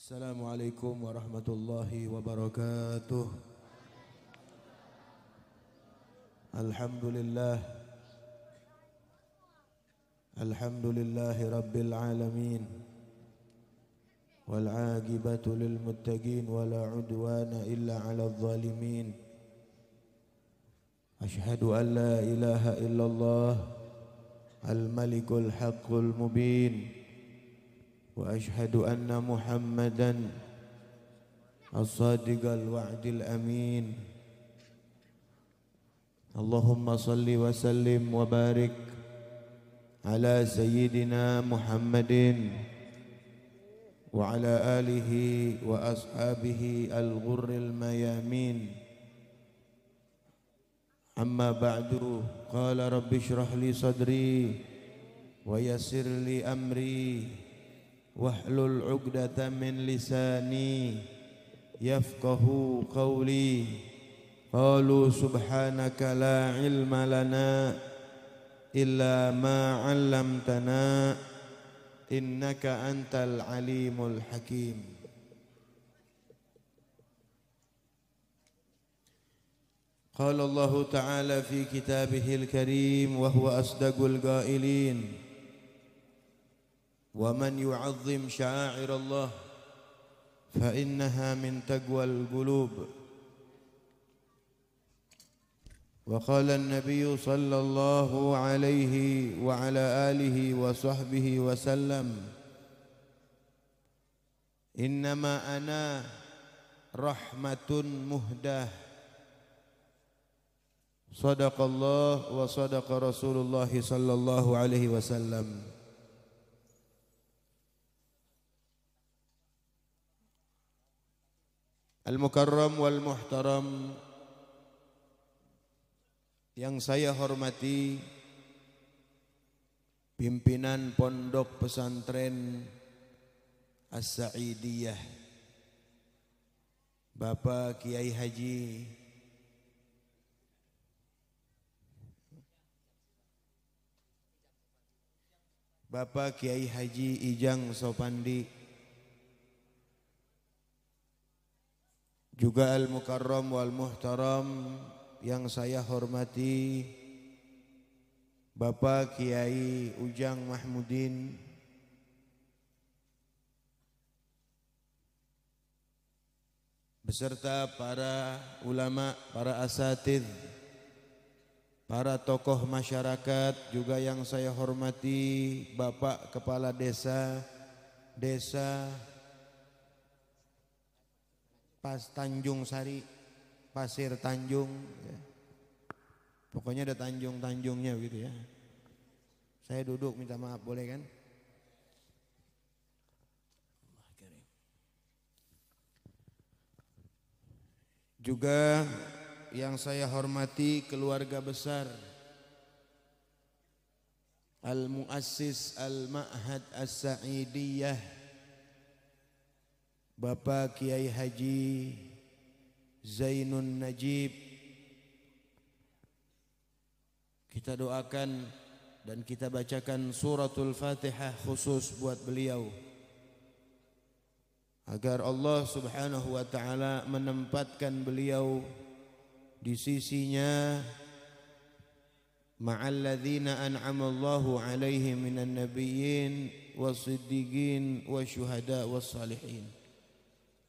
السلام عليكم ورحمة الله وبركاته الحمد لله الحمد لله رب العالمين والعاقبة للمتقين ولا عدوان إلا على الظالمين أشهد أن لا إله إلا الله الملك الحق المبين واشهد ان محمدا الصادق الوعد الامين اللهم صل وسلم وبارك على سيدنا محمد وعلى اله واصحابه الغر الميامين اما بعد قال رب اشرح لي صدري ويسر لي امري واحلل عقدة من لساني يفقه قولي قالوا سبحانك لا علم لنا إلا ما علمتنا إنك أنت العليم الحكيم قال الله تعالى في كتابه الكريم وهو أصدق القائلين ومن يعظم شعائر الله فإنها من تقوى القلوب وقال النبي صلى الله عليه وعلى آله وصحبه وسلم إنما أنا رحمة مهداه صدق الله وصدق رسول الله صلى الله عليه وسلم Al-Mukarram muhtaram Yang saya hormati Pimpinan Pondok Pesantren As-Sa'idiyah Bapak Kiai Haji Bapak Kiai Haji Ijang Sopandi juga al mukarram wal muhtaram yang saya hormati Bapak Kiai Ujang Mahmudin beserta para ulama, para asatid, para tokoh masyarakat juga yang saya hormati Bapak Kepala Desa, Desa pas Tanjung Sari, Pasir Tanjung, ya. pokoknya ada tanjung-tanjungnya gitu ya. Saya duduk minta maaf boleh kan? Juga yang saya hormati keluarga besar Al-Muassis Al-Ma'had As-Sa'idiyah Bapak Kiai Haji Zainun Najib kita doakan dan kita bacakan suratul Fatihah khusus buat beliau agar Allah Subhanahu wa taala menempatkan beliau di sisinya ma'alladzina an'ama Allahu alaihim minan nabiyyin was-siddiqin wasyuhada was-salihin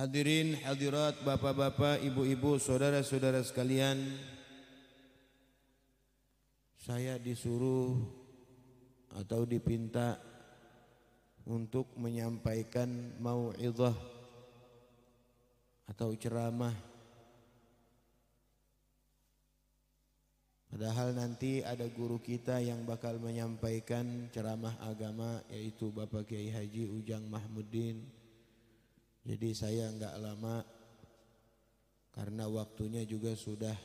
Hadirin hadirat bapak-bapak, ibu-ibu, saudara-saudara sekalian Saya disuruh atau dipinta untuk menyampaikan mau'idhah atau ceramah Padahal nanti ada guru kita yang bakal menyampaikan ceramah agama yaitu Bapak Kiai Haji Ujang Mahmudin jadi saya nggak lama karena waktunya juga sudah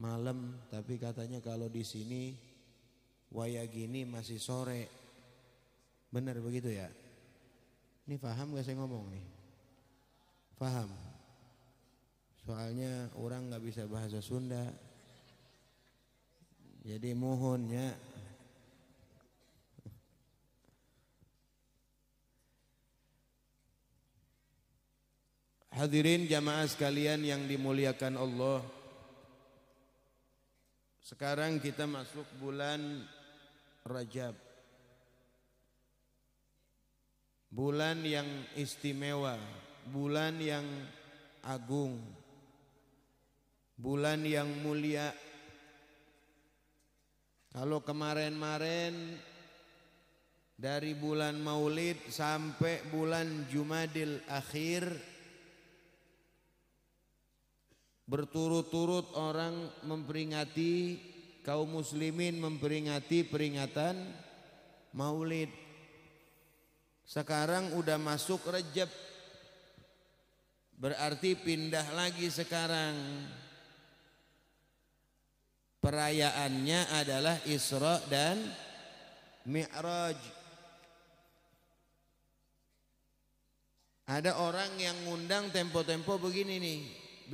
malam, tapi katanya kalau di sini waya gini masih sore. Benar begitu ya? Ini paham gak saya ngomong nih? Paham? Soalnya orang nggak bisa bahasa Sunda. Jadi mohonnya Hadirin jamaah sekalian yang dimuliakan Allah Sekarang kita masuk bulan Rajab Bulan yang istimewa Bulan yang agung Bulan yang mulia Kalau kemarin-marin Dari bulan maulid sampai bulan Jumadil akhir Berturut-turut orang memperingati kaum muslimin memperingati peringatan Maulid. Sekarang udah masuk Rejab. Berarti pindah lagi sekarang. Perayaannya adalah Isra dan Mi'raj. Ada orang yang ngundang tempo-tempo begini nih.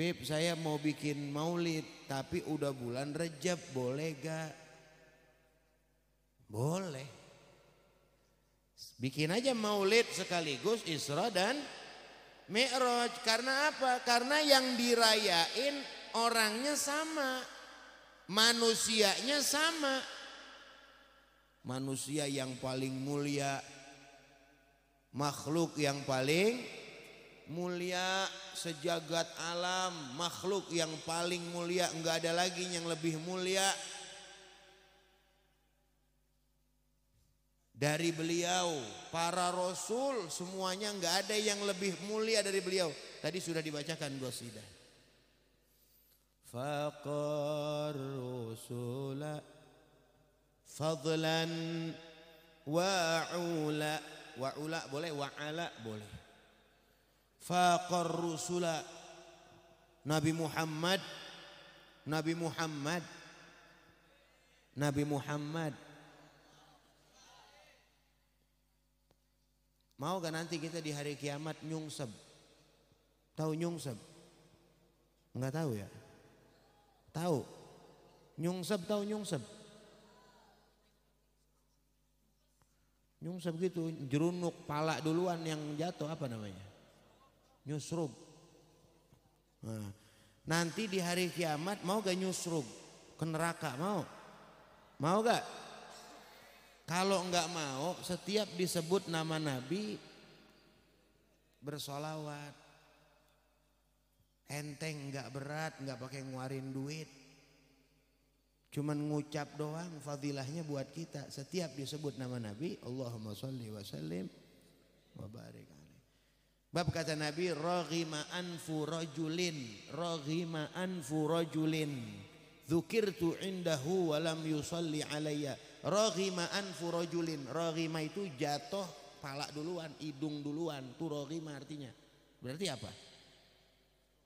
Bib saya mau bikin maulid tapi udah bulan Rejab boleh gak? Boleh. Bikin aja maulid sekaligus Isra dan Mi'raj. Karena apa? Karena yang dirayain orangnya sama. Manusianya sama. Manusia yang paling mulia. Makhluk yang paling mulia sejagat alam makhluk yang paling mulia enggak ada lagi yang lebih mulia dari beliau para rasul semuanya enggak ada yang lebih mulia dari beliau tadi sudah dibacakan gosidah faqar rusula fadlan wa'ula wa'ula boleh wa'ala boleh faqar rusula Nabi Muhammad Nabi Muhammad Nabi Muhammad Mau gak nanti kita di hari kiamat nyungsep? Tahu nyungsep? Enggak tahu ya? Tahu. Nyungsep tahu nyungsep? Nyungsep gitu jerunuk pala duluan yang jatuh apa namanya? nyusrub. Nah, nanti di hari kiamat mau gak nyusrub ke neraka mau? Mau gak? Kalau nggak mau, setiap disebut nama Nabi bersolawat. Enteng nggak berat, nggak pakai nguarin duit. Cuman ngucap doang fadilahnya buat kita. Setiap disebut nama Nabi, Allahumma sholli wa sallim wa barik Bab kata Nabi raghima anfu rajulin raghima anfu rajulin tu indahu Walam yusalli alayya raghima anfu rajulin raghima itu jatuh pala duluan hidung duluan tu raghima artinya berarti apa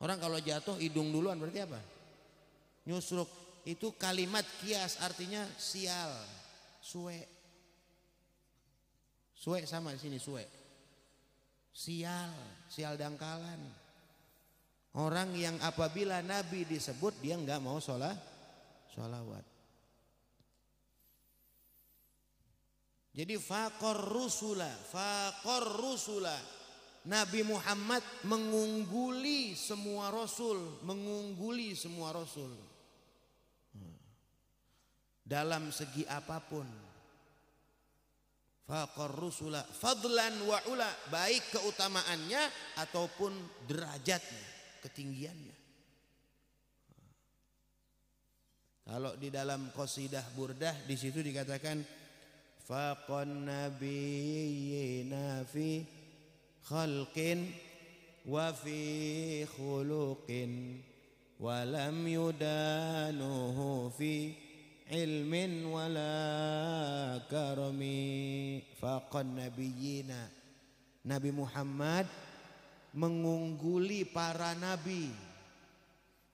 orang kalau jatuh hidung duluan berarti apa nyusruk itu kalimat kias artinya sial suwe suwe sama di sini suwe sial, sial dangkalan. Orang yang apabila Nabi disebut dia nggak mau sholat, sholawat. Jadi fakor rusula, fakor rusula. Nabi Muhammad mengungguli semua rasul, mengungguli semua rasul. Hmm. Dalam segi apapun, Faqar rusula fadlan wa ula baik keutamaannya ataupun derajatnya, ketinggiannya. Kalau di dalam qasidah burdah di situ dikatakan faqan Nabi fi khalqin wa fi khuluqin wa lam yudanuhu fi ilmin wala karami faqan nabiyina Nabi Muhammad mengungguli para nabi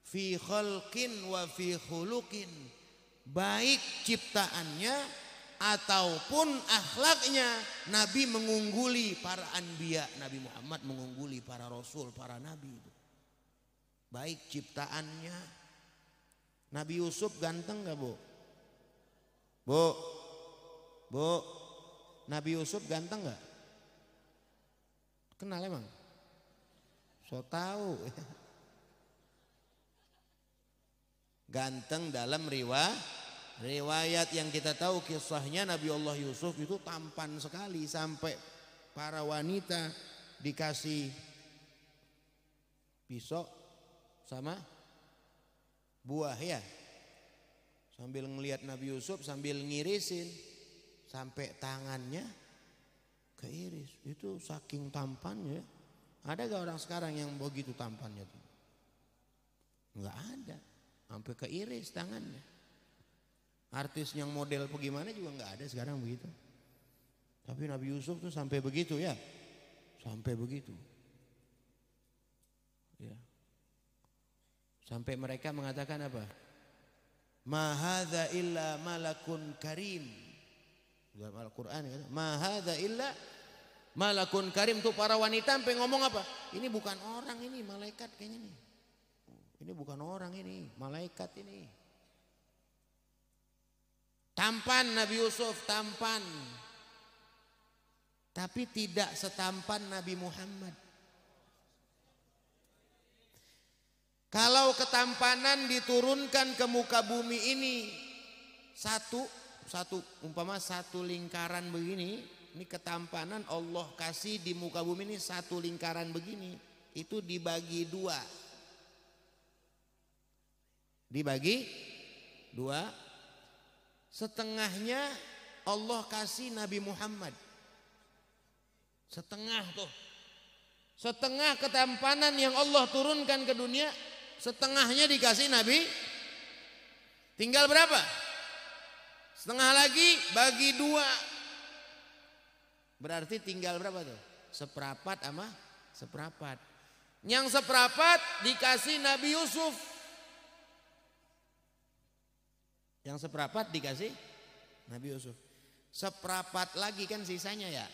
fi khalqin wa fi khuluqin baik ciptaannya ataupun akhlaknya Nabi mengungguli para anbiya Nabi Muhammad mengungguli para rasul para nabi itu baik ciptaannya Nabi Yusuf ganteng gak bu? Bu, bu, Nabi Yusuf ganteng nggak? Kenal emang? So tahu. Ganteng dalam riwa, riwayat yang kita tahu kisahnya Nabi Allah Yusuf itu tampan sekali sampai para wanita dikasih pisau sama buah ya Sambil ngelihat Nabi Yusuf sambil ngirisin sampai tangannya keiris. Itu saking tampannya. Ya. Ada gak orang sekarang yang begitu tampannya tuh? nggak ada. Sampai keiris tangannya. Artis yang model bagaimana juga nggak ada sekarang begitu. Tapi Nabi Yusuf tuh sampai begitu ya. Sampai begitu. Ya. Sampai mereka mengatakan apa? Ma hadza illa malakun karim. Dalam Al-Qur'an ya, ma hadza illa malakun karim tuh para wanita sampai ngomong apa? Ini bukan orang ini, malaikat kayaknya nih. Ini bukan orang ini, malaikat ini. Tampan Nabi Yusuf, tampan. Tapi tidak setampan Nabi Muhammad. Kalau ketampanan diturunkan ke muka bumi ini satu satu umpama satu lingkaran begini, ini ketampanan Allah kasih di muka bumi ini satu lingkaran begini, itu dibagi dua. Dibagi dua, setengahnya Allah kasih Nabi Muhammad. Setengah tuh. Setengah ketampanan yang Allah turunkan ke dunia setengahnya dikasih Nabi tinggal berapa? Setengah lagi bagi dua. Berarti tinggal berapa tuh? Seperapat sama seperapat. Yang seperapat dikasih Nabi Yusuf. Yang seperapat dikasih Nabi Yusuf. Seperapat lagi kan sisanya ya.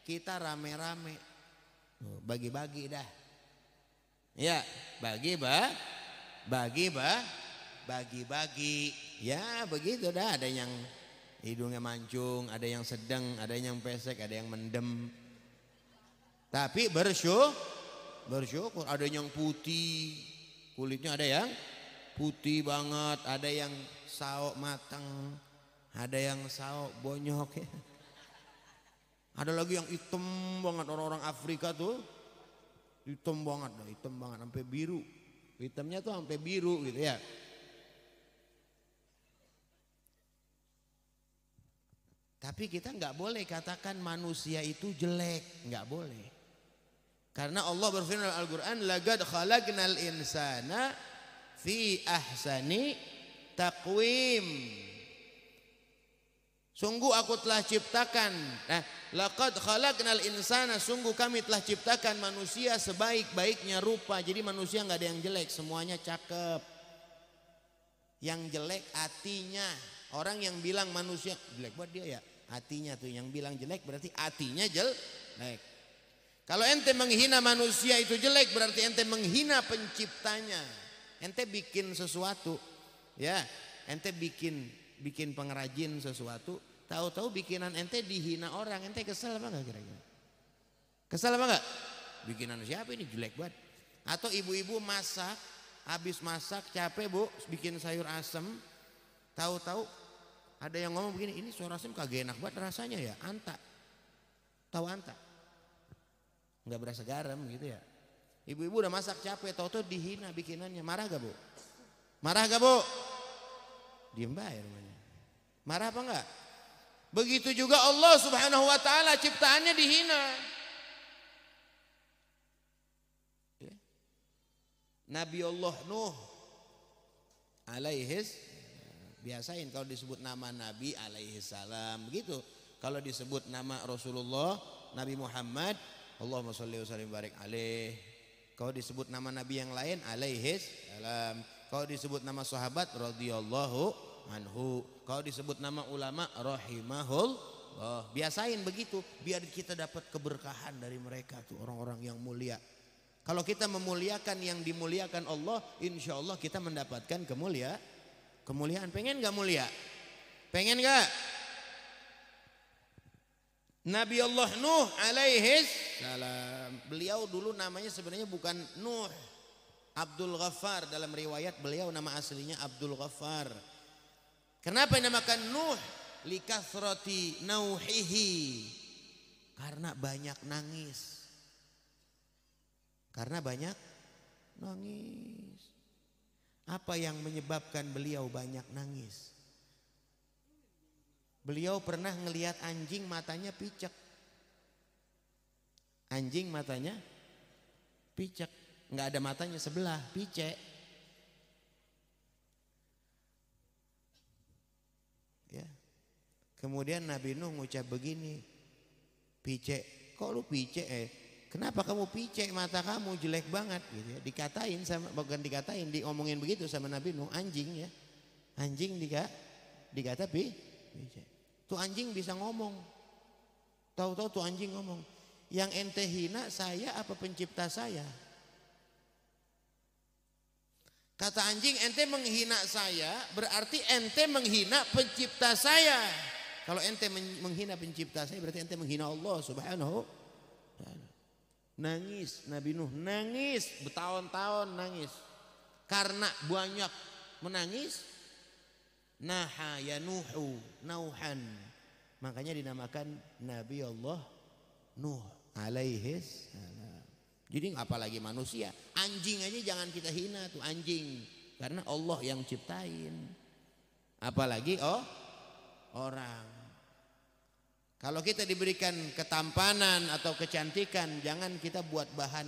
Kita rame-rame. Bagi-bagi dah. Ya, bagi ba, bagi ba, bagi-bagi. Ya, begitu dah ada yang hidungnya mancung, ada yang sedang, ada yang pesek, ada yang mendem. Tapi bersyukur, bersyukur ada yang putih, kulitnya ada yang putih banget, ada yang sawo matang, ada yang sawo bonyok ya. Ada lagi yang hitam banget orang-orang Afrika tuh hitam banget dah, hitam banget sampai biru. Hitamnya tuh sampai biru gitu ya. Tapi kita nggak boleh katakan manusia itu jelek, nggak boleh. Karena Allah berfirman dalam Al-Qur'an, "Lagad khalaqnal insana fi ahsani taqwim." Sungguh aku telah ciptakan. Nah, laqad khalaqnal insana, sungguh kami telah ciptakan manusia sebaik-baiknya rupa. Jadi manusia nggak ada yang jelek, semuanya cakep. Yang jelek hatinya. Orang yang bilang manusia jelek buat dia ya, hatinya tuh yang bilang jelek berarti hatinya jelek. Kalau ente menghina manusia itu jelek berarti ente menghina penciptanya. Ente bikin sesuatu ya, ente bikin bikin pengrajin sesuatu, tahu-tahu bikinan ente dihina orang, ente kesel apa enggak kira-kira? Kesel apa enggak? Bikinan siapa ini jelek banget. Atau ibu-ibu masak, habis masak capek Bu, bikin sayur asem, tahu-tahu ada yang ngomong begini, ini sayur asem kagak enak banget rasanya ya, anta. Tahu anta? Enggak berasa garam gitu ya. Ibu-ibu udah masak capek, tahu-tahu dihina bikinannya, marah gak Bu? Marah gak Bu? Diem bae rumahnya. Marah apa enggak? Begitu juga Allah Subhanahu wa taala ciptaannya dihina. Ya. Nabi Allah Nuh alaihis biasain kalau disebut nama Nabi alaihis salam begitu. Kalau disebut nama Rasulullah Nabi Muhammad Allahumma sholli wa sallim barik alaih. Kalau disebut nama nabi yang lain alaihis salam. Kalau disebut nama sahabat radhiyallahu anhu. Kalau disebut nama ulama rahimahul Oh, biasain begitu biar kita dapat keberkahan dari mereka tuh orang-orang yang mulia. Kalau kita memuliakan yang dimuliakan Allah, insya Allah kita mendapatkan kemulia, kemuliaan. Pengen gak mulia? Pengen gak? Nabi Allah Nuh alaihi salam. Beliau dulu namanya sebenarnya bukan Nuh. Abdul Ghaffar dalam riwayat beliau nama aslinya Abdul Ghaffar. Kenapa dinamakan Nuh? likasroti nauhihi. Karena banyak nangis. Karena banyak nangis. Apa yang menyebabkan beliau banyak nangis? Beliau pernah ngelihat anjing matanya picek. Anjing matanya picek, nggak ada matanya sebelah, picek. Kemudian Nabi Nuh ngucap begini, "Pice, kok lu pice eh? Kenapa kamu pice? Mata kamu jelek banget." gitu ya. Dikatain sama bukan dikatain, diomongin begitu sama Nabi Nuh, anjing ya. Anjing dika dikata pi, pice. Tuh anjing bisa ngomong. Tahu-tahu tuh anjing ngomong, "Yang ente hina saya apa pencipta saya?" Kata anjing ente menghina saya berarti ente menghina pencipta saya. Kalau ente menghina pencipta saya berarti ente menghina Allah Subhanahu Nangis Nabi Nuh, nangis bertahun-tahun nangis. Karena banyak menangis Naha ya Nuhu, Nauhan. Makanya dinamakan Nabi Allah Nuh alaihis Jadi apalagi manusia, anjing aja jangan kita hina tuh anjing karena Allah yang ciptain. Apalagi oh orang kalau kita diberikan ketampanan atau kecantikan, jangan kita buat bahan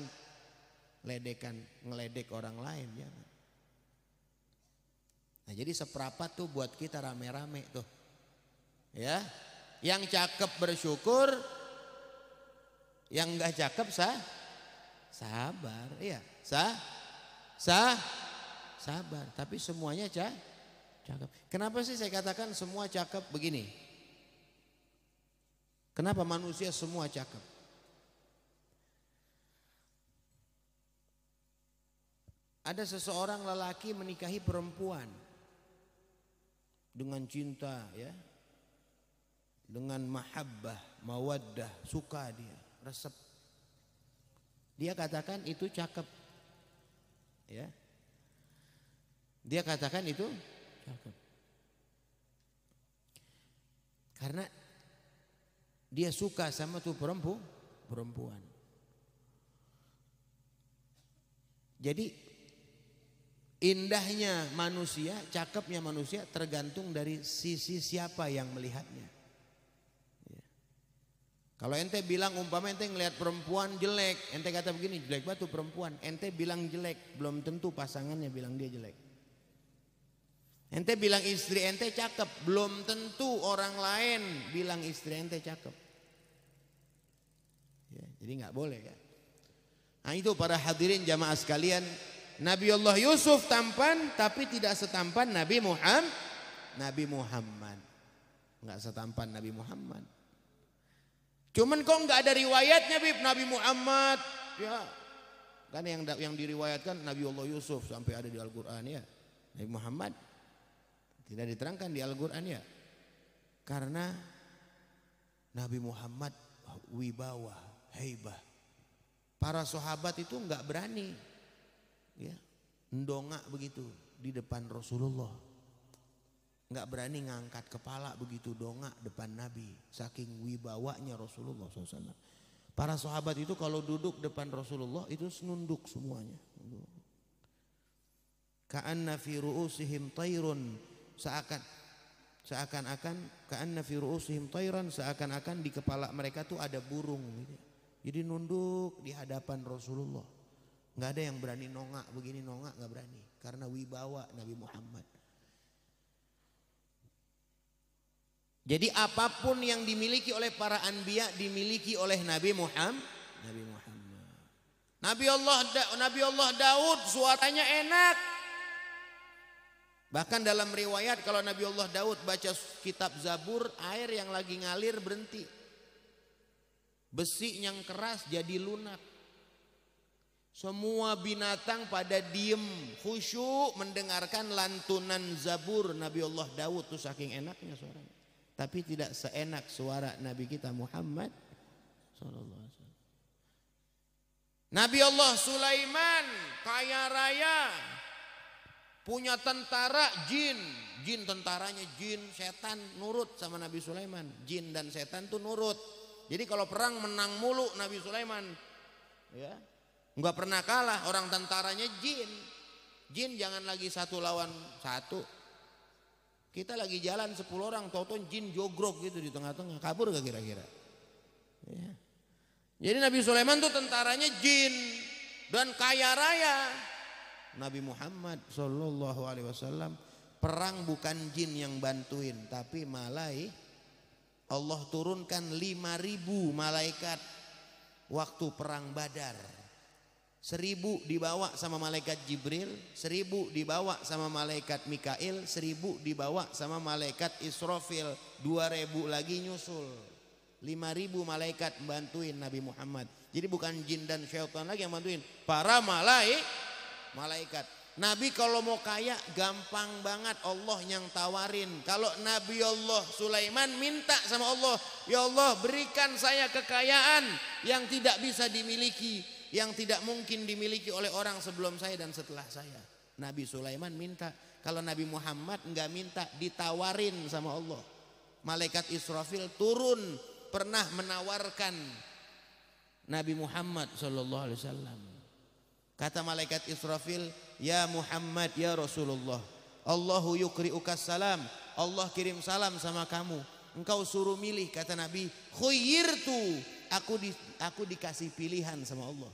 ledekan, ngeledek orang lain, jangan. Ya. Nah, jadi seperapat tuh buat kita rame-rame tuh. Ya. Yang cakep bersyukur, yang nggak cakep sah sabar, iya. Sah sah sabar, tapi semuanya cah cakep. Kenapa sih saya katakan semua cakep begini? Kenapa manusia semua cakep? Ada seseorang lelaki menikahi perempuan dengan cinta ya. Dengan mahabbah, mawaddah, suka dia, resep. Dia katakan itu cakep. Ya. Dia katakan itu cakep. Karena dia suka sama tuh perempu, perempuan. Jadi indahnya manusia, cakepnya manusia tergantung dari sisi siapa yang melihatnya. Ya. Kalau ente bilang umpama ente ngelihat perempuan jelek, ente kata begini jelek batu perempuan, ente bilang jelek, belum tentu pasangannya bilang dia jelek. Ente bilang istri ente cakep, belum tentu orang lain bilang istri ente cakep. Ya, jadi nggak boleh ya. Nah itu para hadirin jamaah sekalian, Nabi Allah Yusuf tampan tapi tidak setampan Nabi Muhammad. Nabi Muhammad nggak setampan Nabi Muhammad. Cuman kok nggak ada riwayatnya Bib Nabi Muhammad ya kan yang yang diriwayatkan Nabi Allah Yusuf sampai ada di Al-Qur'an ya. Nabi Muhammad tidak diterangkan di Al-Quran ya. Karena Nabi Muhammad wibawa, heibah. Para sahabat itu nggak berani. Ya, ndongak begitu di depan Rasulullah. Nggak berani ngangkat kepala begitu dongak depan Nabi. Saking wibawanya Rasulullah SAW. Para sahabat itu kalau duduk depan Rasulullah itu senunduk semuanya. Ka'anna fi ru'usihim tayrun seakan seakan-akan ka'anna fi ru'usihim tairan seakan-akan di kepala mereka tuh ada burung gitu. Jadi nunduk di hadapan Rasulullah. Nggak ada yang berani nongak begini nongak nggak berani karena wibawa Nabi Muhammad. Jadi apapun yang dimiliki oleh para anbiya dimiliki oleh Nabi Muhammad. Nabi Muhammad. Nabi Allah Nabi Allah Daud suaranya enak, Bahkan dalam riwayat kalau Nabi Allah Daud baca kitab Zabur, air yang lagi ngalir berhenti. Besi yang keras jadi lunak. Semua binatang pada diem, khusyuk mendengarkan lantunan Zabur Nabi Allah Daud tuh saking enaknya suaranya. Tapi tidak seenak suara Nabi kita Muhammad sallallahu alaihi wasallam. Nabi Allah Sulaiman kaya raya punya tentara jin jin tentaranya jin setan nurut sama Nabi Sulaiman jin dan setan tuh nurut jadi kalau perang menang mulu Nabi Sulaiman ya nggak pernah kalah orang tentaranya jin jin jangan lagi satu lawan satu kita lagi jalan 10 orang tonton jin jogrok gitu di tengah-tengah kabur gak kira-kira ya. jadi Nabi Sulaiman tuh tentaranya jin dan kaya raya Nabi Muhammad Shallallahu Alaihi Wasallam perang bukan jin yang bantuin tapi malai Allah turunkan 5000 malaikat waktu perang badar seribu dibawa sama malaikat Jibril seribu dibawa sama malaikat Mikail seribu dibawa sama malaikat Israfil dua ribu lagi nyusul 5000 malaikat bantuin Nabi Muhammad. Jadi bukan jin dan syaitan lagi yang bantuin, para malaikat malaikat. Nabi kalau mau kaya gampang banget Allah yang tawarin. Kalau Nabi Allah Sulaiman minta sama Allah, "Ya Allah, berikan saya kekayaan yang tidak bisa dimiliki, yang tidak mungkin dimiliki oleh orang sebelum saya dan setelah saya." Nabi Sulaiman minta. Kalau Nabi Muhammad nggak minta, ditawarin sama Allah. Malaikat Israfil turun pernah menawarkan Nabi Muhammad Shallallahu alaihi wasallam Kata malaikat Israfil, "Ya Muhammad, ya Rasulullah, Allahu ukas salam. Allah kirim salam sama kamu. Engkau suruh milih," kata Nabi, "Khuyirtu." Aku di, aku dikasih pilihan sama Allah.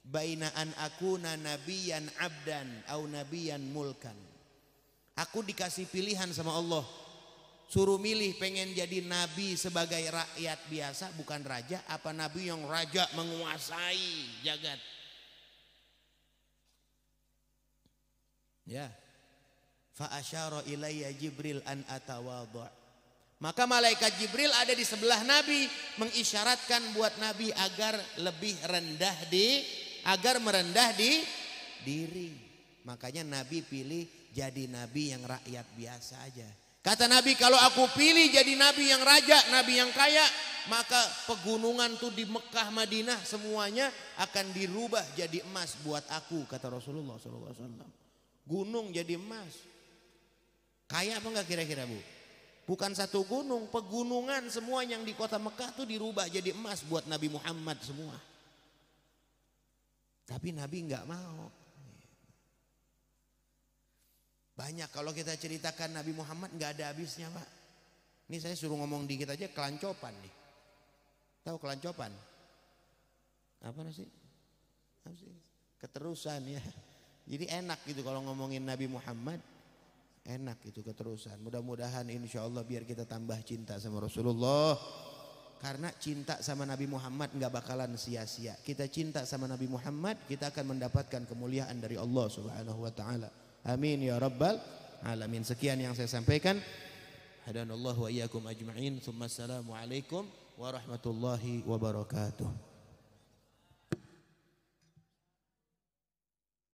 Bainaan aku na nabiyan abdan au nabiyan mulkan. Aku dikasih pilihan sama Allah. Suruh milih pengen jadi nabi sebagai rakyat biasa bukan raja apa nabi yang raja menguasai jagat Ya. Fa asyara ilayya Jibril an atawadhu'. Maka malaikat Jibril ada di sebelah Nabi mengisyaratkan buat Nabi agar lebih rendah di agar merendah di diri. Makanya Nabi pilih jadi nabi yang rakyat biasa aja. Kata Nabi kalau aku pilih jadi nabi yang raja, nabi yang kaya, maka pegunungan tuh di Mekah, Madinah semuanya akan dirubah jadi emas buat aku kata Rasulullah sallallahu alaihi wasallam. Gunung jadi emas. Kaya apa enggak kira-kira Bu? Bukan satu gunung, pegunungan semua yang di kota Mekah tuh dirubah jadi emas buat Nabi Muhammad semua. Tapi Nabi enggak mau. Banyak kalau kita ceritakan Nabi Muhammad enggak ada habisnya pak. Ini saya suruh ngomong dikit aja kelancopan nih. Tahu kelancopan? Apa sih? Apa sih? Keterusan ya. Jadi enak gitu kalau ngomongin Nabi Muhammad. Enak itu keterusan. Mudah-mudahan insya Allah biar kita tambah cinta sama Rasulullah. Karena cinta sama Nabi Muhammad nggak bakalan sia-sia. Kita cinta sama Nabi Muhammad, kita akan mendapatkan kemuliaan dari Allah Subhanahu wa taala. Amin ya rabbal alamin. Sekian yang saya sampaikan. Hadanallahu wa iyyakum ajma'in. Thumma assalamu alaikum warahmatullahi wabarakatuh.